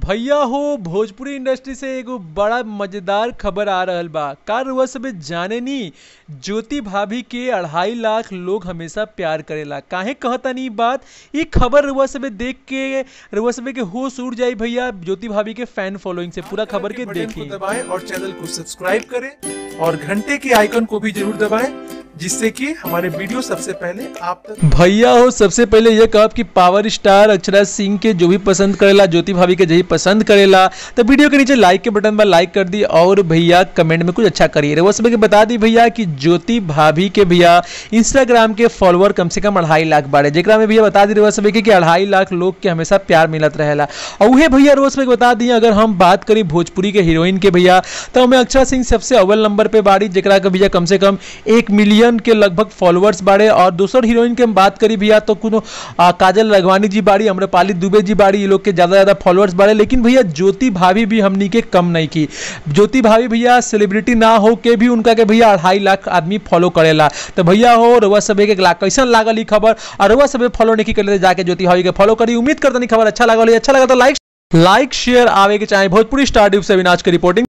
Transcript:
भैया हो भोजपुरी इंडस्ट्री से एक बड़ा मजेदार खबर आ रहा बा कार रउआ सब जाने नी ज्योति भाभी के अढ़ाई लाख लोग हमेशा प्यार करेला काहे नहीं बात ये खबर रुआ सब देख के रुआ सब के होश उड़ जाए भैया ज्योति भाभी के फैन फॉलोइंग से पूरा खबर के, के देखें और चैनल को सब्सक्राइब करें और घंटे के आइकन को भी जरूर दबाएं जिससे कि हमारे वीडियो सबसे पहले आप तक भैया हो सबसे पहले ये कहब कि पावर स्टार अक्षरा सिंह के जो भी पसंद करेला ज्योति भाभी के भी पसंद करेला तो वीडियो के नीचे लाइक के बटन पर लाइक कर दी और भैया कमेंट में कुछ अच्छा करिए वो सब बता दी भैया कि ज्योति भाभी के भैया इंस्टाग्राम के फॉलोअर कम से कम अढ़ाई लाख बारे जरा में भैया बता दी रोज सब की अढ़ाई लाख लोग के हमेशा प्यार मिलत रहेला और वह भैया रोज में बता दी अगर हम बात करी भोजपुरी के हीरोइन के भैया तो हमें अक्षरा सिंह सबसे अव्वल नंबर पर बाड़ी जरा के भैया कम से कम एक मिलियन मिलियन के लगभग फॉलोअर्स बाड़े और दूसर हीरोइन के हम बात करी भैया तो कोनो काजल रघवानी जी बाड़ी अम्रपाली दुबे जी बाड़ी ये लोग के ज़्यादा ज़्यादा फॉलोअर्स बाड़े लेकिन भैया ज्योति भाभी भी हमनी के कम नहीं की ज्योति भाभी भैया सेलिब्रिटी ना हो के भी उनका के भैया अढ़ाई लाख आदमी फॉलो करेला तो भैया हो रुआ सब एक लाख लागल ही खबर और रुआ सब फॉलो नहीं करते तो जाके ज्योति भाभी के फॉलो करी उम्मीद करता नहीं खबर अच्छा लगा अच्छा लगा तो लाइक लाइक शेयर आवे के चाहे भोजपुरी स्टार ड्यूब से अविनाश की रिपोर्टिंग